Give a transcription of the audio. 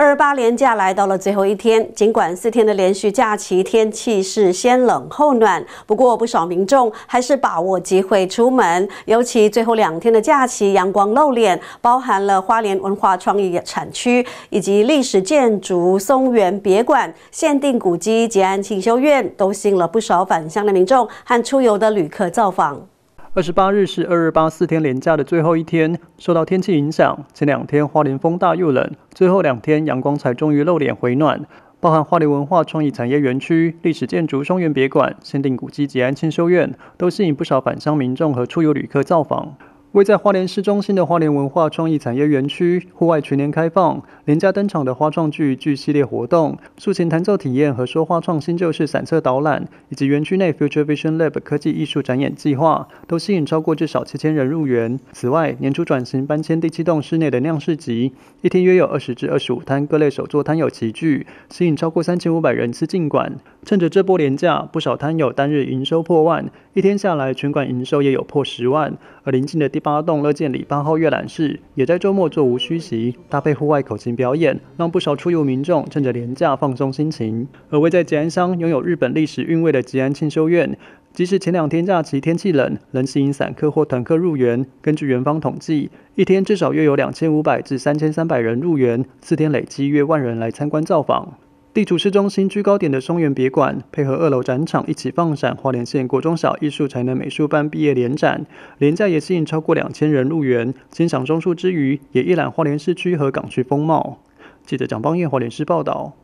二八连假来到了最后一天，尽管四天的连续假期天气是先冷后暖，不过不少民众还是把握机会出门。尤其最后两天的假期，阳光露脸，包含了花莲文化创意产区以及历史建筑松原别馆、限定古迹吉安清修院，都吸引了不少返乡的民众和出游的旅客造访。二十八日是二二八四天连假的最后一天，受到天气影响，前两天花莲风大又冷，最后两天阳光才终于露脸回暖。包含花莲文化创意产业园区、历史建筑松园别馆、先定古迹吉安清修院，都吸引不少返乡民众和出游旅客造访。为在花莲市中心的花莲文化创意产业园区户外全年开放，连价登场的花创剧剧系列活动、竖琴弹奏体验和说画创新旧式散策导览，以及园区内 Future Vision Lab 科技艺术展演计划，都吸引超过至少七千人入园。此外，年初转型搬迁第七栋室内的酿市集，一天约有二十至二十五摊各类手作摊友齐聚，吸引超过三千五百人次进馆。趁着这波廉价，不少摊友单日营收破万，一天下来全馆营收也有破十万。而临近的店。八栋乐见里八号阅览室也在周末座无虚席，搭配户外口琴表演，让不少出游民众趁着廉假放松心情。而位在吉安乡拥有日本历史韵味的吉安庆修院，即使前两天假期天气冷，仍吸引散客或团客入园。根据园方统计，一天至少约有两千五百至三千三百人入园，四天累积约万人来参观造访。地处市中心居高点的松园别馆，配合二楼展场一起放闪花莲县国中小艺术才能美术班毕业联展，连在也吸引超过两千人入园，欣赏钟树之余，也一览花莲市区和港区风貌。记者蒋邦彦花莲市报道。